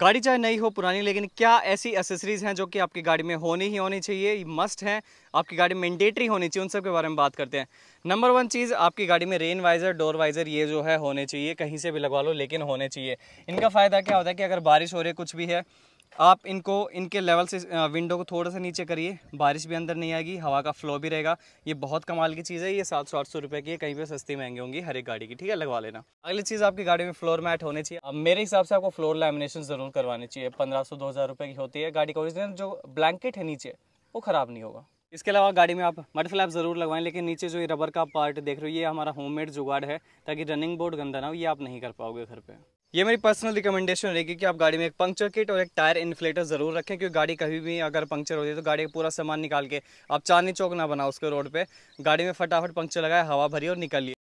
गाड़ी चाहे नई हो पुरानी लेकिन क्या ऐसी एसेसरीज़ हैं जो कि आपकी गाड़ी में होनी ही होनी चाहिए मस्ट हैं आपकी गाड़ी मैंडेटरी होनी चाहिए उन सब के बारे में बात करते हैं नंबर वन चीज़ आपकी गाड़ी में रेन वाइज़र डोर वाइज़र ये जो है होने चाहिए कहीं से भी लगवा लो लेकिन होने चाहिए इनका फ़ायदा क्या होता है कि अगर बारिश हो रही है कुछ भी है आप इनको इनके लेवल से विंडो को थोड़ा सा नीचे करिए बारिश भी अंदर नहीं आएगी हवा का फ्लो भी रहेगा ये बहुत कमाल की चीज़ है ये सात सौ आठ सौ रुपये की है कहीं पे सस्ती महंगी होंगी हर एक गाड़ी की ठीक है लगवा लेना अगली चीज़ आपकी गाड़ी में फ्लोर मैट होने चाहिए अब मेरे हिसाब से आपको फ्लोर लेमिनेशन ज़रूर करवानी चाहिए पंद्रह सौ दो की होती है गाड़ी का ओरिजिनल जो ब्लैंकेट है नीचे वो ख़राब नहीं होगा इसके अलावा गाड़ी में आप मड फ्लैप ज़रूर लगवाएं लेकिन नीचे जो ये रबर का पार्ट देख रहे हो ये हमारा होममेड जुगाड़ है ताकि रनिंग बोर्ड गंदा ना हो ये आप नहीं कर पाओगे घर पे ये मेरी पर्सनल रिकमेंडेशन रहेगी कि आप गाड़ी में एक पंक्चर किट और एक टायर इन्फ्लेटर ज़रूर रखें क्योंकि गाड़ी कभी भी अगर पंक्चर होती है तो गाड़ी का पूरा सामान निकाल के आप चांदनी चौक ना बनाओ उसके रोड पे गाड़ी में फटाफट पंक्चर लगाए हवा भरी और निकलिए